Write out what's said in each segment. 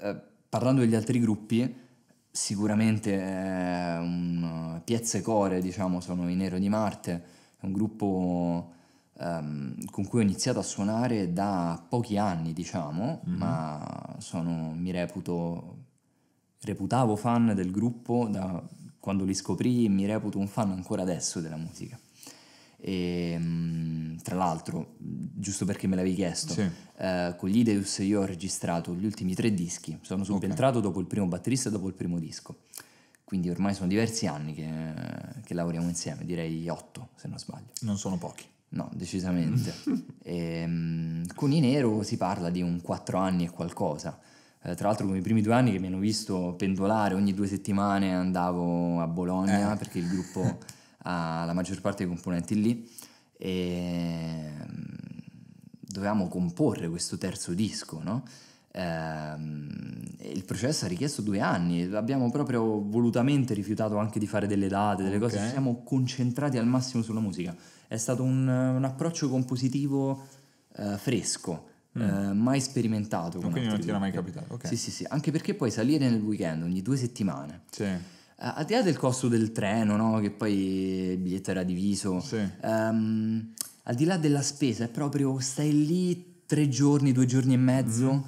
Eh, parlando degli altri gruppi, sicuramente eh, un, eh, Piazza Core, diciamo, sono i Nero di Marte, è un gruppo ehm, con cui ho iniziato a suonare da pochi anni, diciamo, mm-hmm. ma sono, mi reputo, reputavo fan del gruppo da quando li scoprì, mi reputo un fan ancora adesso della musica. E tra l'altro, giusto perché me l'avevi chiesto, sì. eh, con gli Ideus io ho registrato gli ultimi tre dischi, sono subentrato okay. dopo il primo batterista e dopo il primo disco, quindi ormai sono diversi anni che, che lavoriamo insieme, direi otto se non sbaglio. Non sono pochi. No, decisamente. e, mm, con i Nero si parla di un quattro anni e qualcosa. Eh, tra l'altro, con i primi due anni che mi hanno visto pendolare ogni due settimane andavo a Bologna eh. perché il gruppo ha la maggior parte dei componenti lì e mm, dovevamo comporre questo terzo disco, no? Ehm, il processo ha richiesto due anni, abbiamo proprio volutamente rifiutato anche di fare delle date, delle okay. cose, ci siamo concentrati al massimo sulla musica. È stato un, un approccio compositivo eh, fresco, mm. eh, mai sperimentato. Quindi non ti era mai capitato. Okay. Sì, sì, sì, anche perché puoi salire nel weekend ogni due settimane. Sì eh, al di là del costo del treno, no? che poi il biglietto era diviso, sì. um, al di là della spesa, è proprio stai lì tre giorni, due giorni e mezzo, mm-hmm.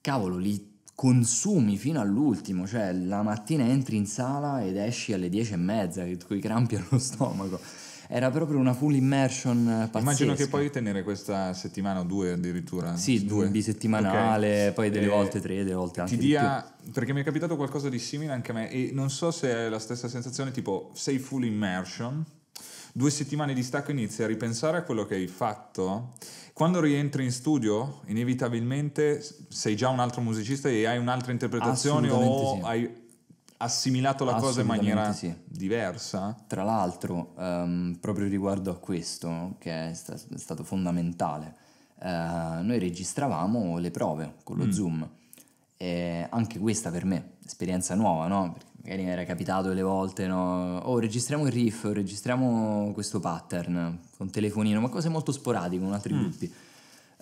cavolo, li consumi fino all'ultimo, cioè la mattina entri in sala ed esci alle dieci e mezza, con i crampi allo stomaco era proprio una full immersion pazzesca. Eh, Immagino che puoi tenere questa settimana o due addirittura. Sì, due, bisettimanale, okay. poi delle e eh, volte tre, delle volte anche ti dia, Perché mi è capitato qualcosa di simile anche a me e non so se è la stessa sensazione, tipo sei full immersion, due settimane di stacco inizi a ripensare a quello che hai fatto quando rientri in studio, inevitabilmente sei già un altro musicista e hai un'altra interpretazione o sì. hai assimilato la cosa in maniera sì. diversa. Tra l'altro, um, proprio riguardo a questo, che è, stato fondamentale, uh, noi registravamo le prove con lo mm. Zoom. E anche questa per me, esperienza nuova, no? Perché magari mi era capitato delle volte, no? Oh, registriamo il riff, registriamo questo pattern con telefonino, ma cose molto sporadiche con altri mm. gruppi.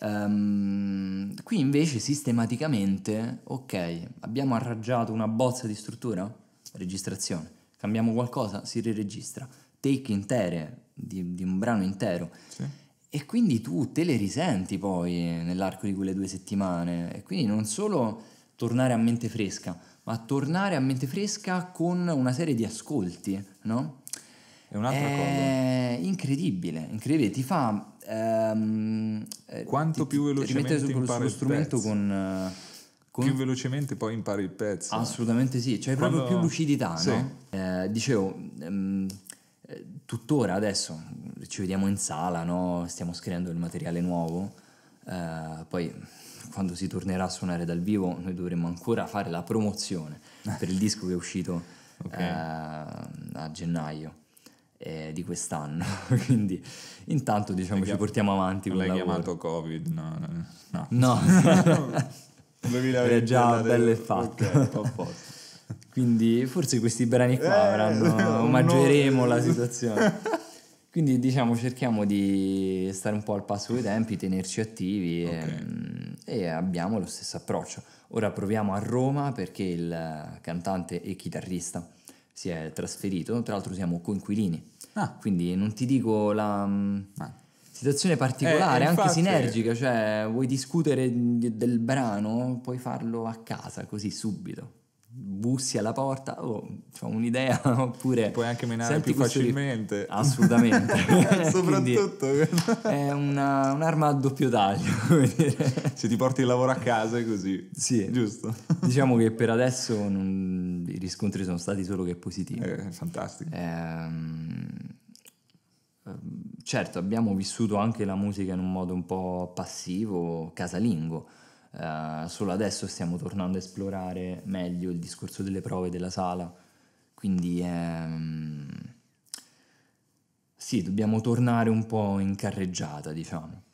Um, qui invece sistematicamente, ok, abbiamo arrangiato una bozza di struttura, registrazione, cambiamo qualcosa, si riregistra, take intere di, di un brano intero. Sì. E quindi tu te le risenti poi nell'arco di quelle due settimane. E quindi non solo tornare a mente fresca, ma tornare a mente fresca con una serie di ascolti, no? È un'altra è cosa. Incredibile, incredibile, ti fa ehm, quanto ti, più velocemente ti sullo, lo strumento pezzo. con... Uh, con... Più velocemente poi impari il pezzo. Assolutamente sì, cioè Quando... proprio più lucidità, sì. no? Eh, dicevo, um, tuttora adesso eh, ci vediamo in sala, no? stiamo scrivendo il materiale nuovo, eh, poi quando si tornerà a suonare dal vivo noi dovremo ancora fare la promozione per il disco che è uscito okay. eh, a gennaio eh, di quest'anno. Quindi intanto diciamo ci portiamo avanti con l'hai chiamato Covid, no. No. no. Era già bello e fatto. Okay, Quindi forse questi brani qua eh, omaggeremo no. la situazione. Quindi diciamo cerchiamo di stare un po' al passo coi tempi, tenerci attivi okay. e, mm, e abbiamo lo stesso approccio. Ora proviamo a Roma perché il cantante e chitarrista si è trasferito, tra l'altro siamo coinquilini. Ah. Quindi non ti dico la mm, ah. situazione eh, eh, particolare, eh, infatti... anche sinergica, cioè vuoi discutere del brano, puoi farlo a casa così subito bussi alla porta, oh, ho cioè, un'idea, oppure... Puoi anche menare più facilmente. Questo... Assolutamente. Soprattutto. è una, un'arma a doppio taglio. Se ti porti il lavoro a casa è così. Sì. Giusto. diciamo che per adesso non... i riscontri sono stati solo che positivi. Eh, fantastico. Ehm... ehm certo, abbiamo vissuto anche la musica in un modo un po' passivo, casalingo eh, solo adesso stiamo tornando a esplorare meglio il discorso delle prove della sala, quindi ehm, sì, dobbiamo tornare un po' in carreggiata, diciamo.